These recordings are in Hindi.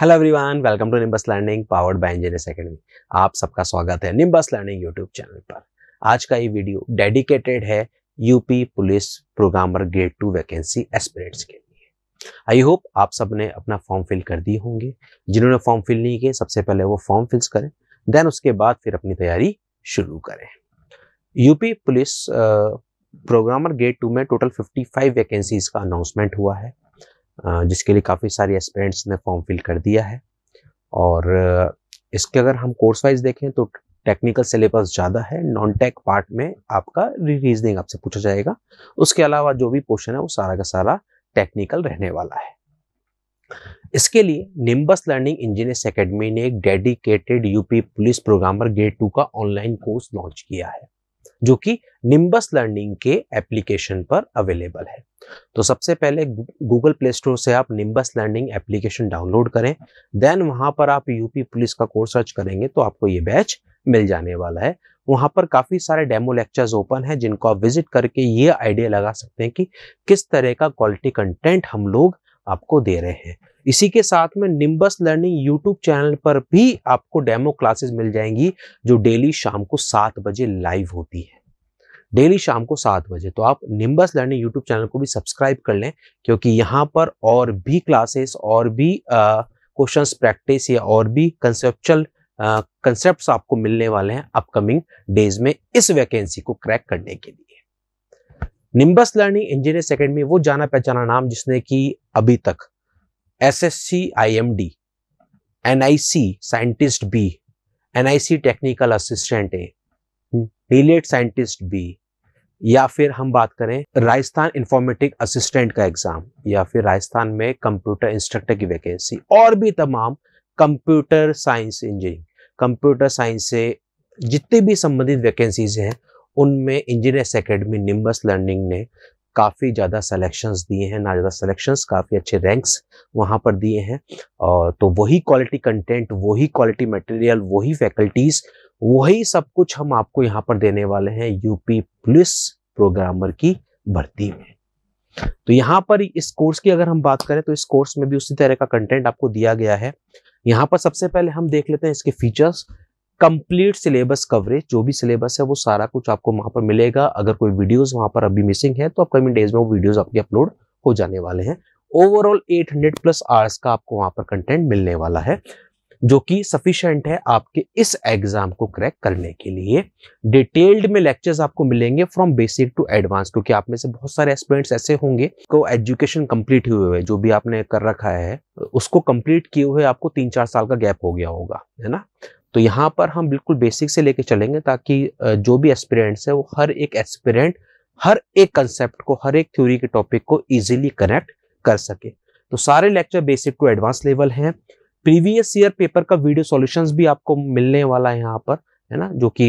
Hello everyone welcome to Nimbus learning powered by engineer academy आप सबका स्वागत है निम्बस लर्निंग यूट्यूब चैनल पर आज का ये वीडियो डेडिकेटेड है UP police programmer grade two vacancy aspirants के लिए आई होप आप सब ने अपना फॉर्म फिल कर दिए होंगे जिन्होंने फॉर्म फिल नहीं किए सबसे पहले वो फॉर्म फिल्स करें देन उसके बाद फिर अपनी तैयारी शुरू करें UP police programmer grade two में टोटल फाइव वैकेंसीज का अनाउंसमेंट हुआ है जिसके लिए काफ़ी सारे एस्पेरेंट्स ने फॉर्म फिल कर दिया है और इसके अगर हम कोर्स वाइज देखें तो टेक्निकल सिलेबस ज़्यादा है नॉन टेक पार्ट में आपका रीजनिंग आपसे पूछा जाएगा उसके अलावा जो भी पोर्शन है वो सारा का सारा टेक्निकल रहने वाला है इसके लिए निम्बस लर्निंग इंजीनियर्स एकेडमी ने एक dedicated UP police programmer grade two का ऑनलाइन कोर्स लॉन्च किया है जो कि निम्बस लर्निंग के एप्लीकेशन पर अवेलेबल है तो सबसे पहले गूगल प्ले स्टोर से आप निम्बस लर्निंग एप्लीकेशन डाउनलोड करें देन वहां पर आप यूपी पुलिस का कोर्स सर्च करेंगे तो आपको ये बैच मिल जाने वाला है वहां पर काफ़ी सारे डेमो लेक्चर्स ओपन हैं जिनको आप विजिट करके ये आइडिया लगा सकते हैं कि किस तरह का क्वालिटी कंटेंट हम लोग आपको दे रहे हैं इसी के साथ में निम्बस लर्निंग यूट्यूब चैनल पर भी आपको डेमो क्लासेस मिल जाएंगी जो डेली शाम को सात बजे लाइव होती है डेली शाम को सात बजे तो आप निम्बस लर्निंग यूट्यूब चैनल को भी सब्सक्राइब कर लें क्योंकि यहाँ पर और भी क्लासेस और भी क्वेश्चंस प्रैक्टिस या और भी कंसेप्चुअल कंसेप्ट आपको मिलने वाले हैं अपकमिंग डेज में इस वैकेंसी को क्रैक करने के लिए निम्बस लर्निंग इंजीनियर्स अकेडमी वो जाना पहचाना नाम जिसने कि अभी तक S S C I M D N I C scientist B N I C technical assistant A डीलेट साइंटिस्ट बी या फिर हम बात करें राजस्थान इंफॉर्मेटिक असिस्टेंट का एग्जाम या फिर राजस्थान में कंप्यूटर इंस्ट्रक्टर की वैकेंसी और भी तमाम computer science engineering computer science से जितनी भी संबंधित वैकेंसीज हैं उनमें इंजीनियर्स एकेडमी निम्बस लर्निंग ने काफ़ी ज़्यादा सेलेक्शंस दिए हैं ना ज़्यादा सेलेक्शंस काफ़ी अच्छे रैंक्स वहाँ पर दिए हैं और तो वही क्वालिटी कंटेंट वही क्वालिटी मटेरियल वही फैकल्टीज़ वही सब कुछ हम आपको यहाँ पर देने वाले हैं यूपी पुलिस प्रोग्रामर की भर्ती में तो यहाँ पर इस कोर्स की अगर हम बात करें तो इस कोर्स में भी उसी तरह का कंटेंट आपको दिया गया है यहाँ पर सबसे पहले हम देख लेते हैं इसके फीचर्स कंप्लीट सिलेबस कवरेज जो भी सिलेबस है वो सारा कुछ आपको वहां पर मिलेगा अगर कोई वीडियोस वहां पर अभी मिसिंग है तो अपकमिंग डेज में वो वीडियोस आपके अपलोड हो जाने वाले हैं ओवरऑल 800 प्लस आवर्स का आपको वहां पर कंटेंट मिलने वाला है जो कि सफिशियंट है आपके इस एग्जाम को क्रैक करने के लिए डिटेल्ड में लेक्चर्स आपको मिलेंगे फ्रॉम बेसिक टू एडवांस क्योंकि आप में से बहुत सारे एस्पिरेंट्स ऐसे होंगे को एजुकेशन कंप्लीट हुए हुए जो भी आपने कर रखा है उसको कंप्लीट किए हुए आपको तीन चार साल का गैप हो गया होगा है ना तो यहाँ पर हम बिल्कुल बेसिक से लेके चलेंगे ताकि जो भी एस्पिरेंट्स है वो हर एक एस्पिरेंट हर एक कंसेप्ट को हर एक थ्योरी के टॉपिक को इजीली कनेक्ट कर सके तो सारे lecture basic to advance level हैं प्रीवियस ईयर पेपर का वीडियो सॉल्यूशंस भी आपको मिलने वाला है यहाँ पर है ना जो कि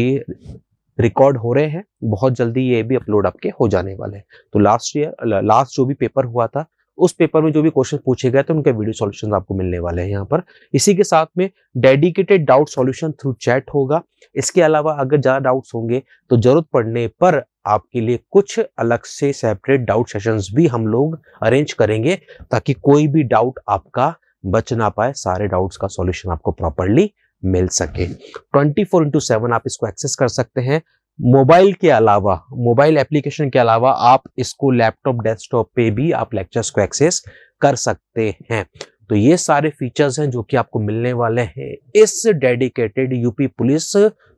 रिकॉर्ड हो रहे हैं बहुत जल्दी ये भी अपलोड आपके हो जाने वाले हैं तो लास्ट ईयर लास्ट जो भी पेपर हुआ था उस पेपर में जो भी क्वेश्चन पूछे गए थे उनके वीडियो सॉल्यूशंस आपको मिलने वाले हैं यहाँ पर इसी के साथ में dedicated doubt solution through chat होगा इसके अलावा अगर ज़्यादा डाउट्स होंगे तो जरूरत पड़ने पर आपके लिए कुछ अलग से सेपरेट डाउट सेशंस भी हम लोग अरेंज करेंगे ताकि कोई भी डाउट आपका बच ना पाए सारे डाउट्स का सोल्यूशन आपको प्रॉपरली मिल सके ट्वेंटी फोर इंटू सेवन आप इसको एक्सेस कर सकते हैं मोबाइल के अलावा मोबाइल एप्लीकेशन के अलावा आप इसको लैपटॉप डेस्कटॉप पे भी आप लेक्चर्स को एक्सेस कर सकते हैं तो ये सारे फीचर्स हैं जो कि आपको मिलने वाले हैं इस डेडिकेटेड यूपी पुलिस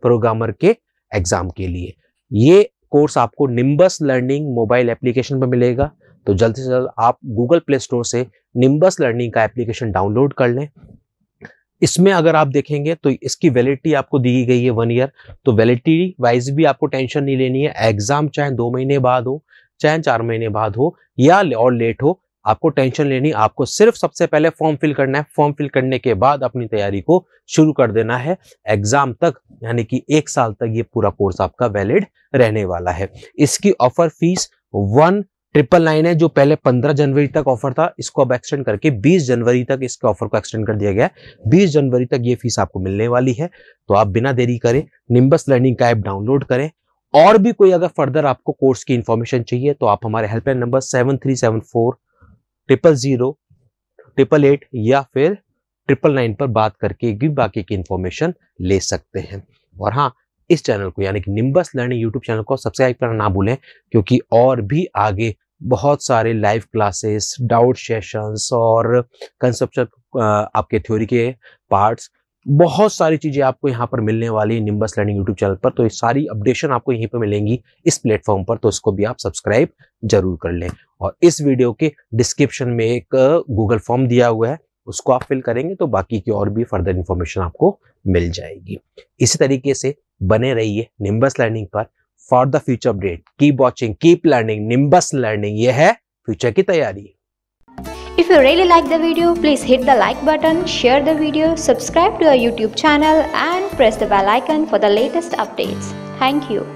प्रोग्रामर के एग्जाम के लिए ये कोर्स आपको निम्बस लर्निंग मोबाइल एप्लीकेशन पर मिलेगा तो जल्द से जल्द आप गूगल प्ले स्टोर से निम्बस लर्निंग का एप्लीकेशन डाउनलोड कर लें इसमें अगर आप देखेंगे तो इसकी वैलिडिटी आपको दी गई है वन ईयर तो वैलिडिटी वाइज भी आपको टेंशन नहीं लेनी है एग्जाम चाहे दो महीने बाद हो चाहे चार महीने बाद हो या और लेट हो आपको टेंशन लेनी आपको सिर्फ सबसे पहले फॉर्म फिल करना है फॉर्म फिल करने के बाद अपनी तैयारी को शुरू कर देना है एग्जाम तक यानी कि एक साल तक ये पूरा कोर्स आपका वैलिड रहने वाला है इसकी offer fees one triple nine है जो पहले 15 जनवरी तक ऑफर था इसको अब एक्सटेंड करके 20 जनवरी तक इसके ऑफर को एक्सटेंड कर दिया गया है 20 जनवरी तक ये फीस आपको मिलने वाली है तो आप बिना देरी करें निम्बस लर्निंग का ऐप डाउनलोड करें और भी कोई अगर फर्दर आपको कोर्स की इन्फॉर्मेशन चाहिए तो आप हमारे helpline number seven three seven four triple zero triple eight या फिर ट्रिपल नाइन पर बात करके भी बाकी की इन्फॉर्मेशन ले सकते हैं और हाँ इस चैनल को यानी कि निम्बस लर्निंग यूट्यूब चैनल को सब्सक्राइब करना ना भूलें क्योंकि और भी आगे बहुत सारे लाइव क्लासेस डाउट सेशंस और कंसेप्चुअल आपके थ्योरी के पार्ट्स बहुत सारी चीज़ें आपको यहाँ पर मिलने वाली है निम्बस लर्निंग यूट्यूब चैनल पर तो ये सारी अपडेशन आपको यहीं पर मिलेंगी इस प्लेटफॉर्म पर तो इसको भी आप सब्सक्राइब जरूर कर लें और इस वीडियो के डिस्क्रिप्शन में एक गूगल फॉर्म दिया हुआ है उसको आप फिल करेंगे तो बाकी की और भी फर्दर इन्फॉर्मेशन आपको मिल जाएगी इसी तरीके से बने रहिए निम्बस लर्निंग पर for the future update keep watching keep learning Nimbus learning यह है फ्यूचर की तैयारी If you really like the video, please hit the like button, share the video, subscribe to our YouTube channel and press the bell icon for the latest updates. Thank you.